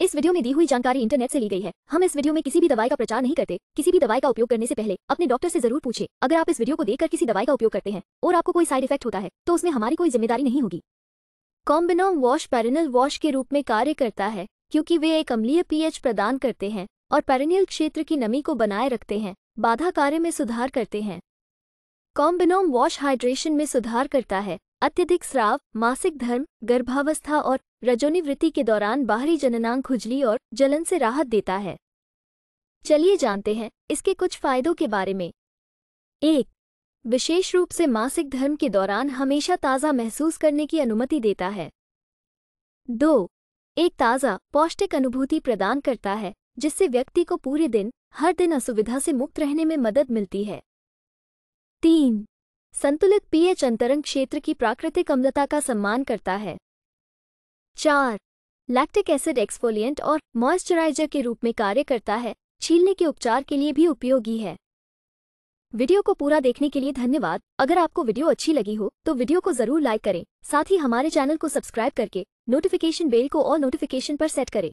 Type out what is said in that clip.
इस वीडियो में दी हुई जानकारी इंटरनेट से ली गई है हम इस वीडियो में किसी भी दवाई का प्रचार नहीं करते किसी भी दवाई का उपयोग करने से पहले अपने डॉक्टर से जरूर पूछे अगर आप इस वीडियो को देखकर किसी दवाई का उपयोग करते हैं और आपको कोई साइड इफेक्ट होता है तो उसमें हमारी कोई जिम्मेदारी नहीं होगी कॉम्बिनोम वॉश पेरिनल वॉश के रूप में कार्य करता है क्योंकि वे एक अम्लीय पीएच प्रदान करते हैं और पेरिनियल क्षेत्र की नमी को बनाए रखते हैं बाधा कार्य में सुधार करते हैं कॉम्बिनोम वॉश हाइड्रेशन में सुधार करता है अत्यधिक स्राव मासिक धर्म गर्भावस्था और रजोनिवृत्ति के दौरान बाहरी जननांग खुजली और जलन से राहत देता है चलिए जानते हैं इसके कुछ फायदों के बारे में एक विशेष रूप से मासिक धर्म के दौरान हमेशा ताज़ा महसूस करने की अनुमति देता है दो एक ताज़ा पौष्टिक अनुभूति प्रदान करता है जिससे व्यक्ति को पूरे दिन हर दिन असुविधा से मुक्त रहने में मदद मिलती है तीन संतुलित पीएच अंतरंग क्षेत्र की प्राकृतिक अम्लता का सम्मान करता है चार लैक्टिक एसिड एक्सफोलिएंट और मॉइस्चराइजर के रूप में कार्य करता है छीलने के उपचार के लिए भी उपयोगी है वीडियो को पूरा देखने के लिए धन्यवाद अगर आपको वीडियो अच्छी लगी हो तो वीडियो को जरूर लाइक करें साथ ही हमारे चैनल को सब्सक्राइब करके नोटिफिकेशन बेल को और नोटिफिकेशन पर सेट करें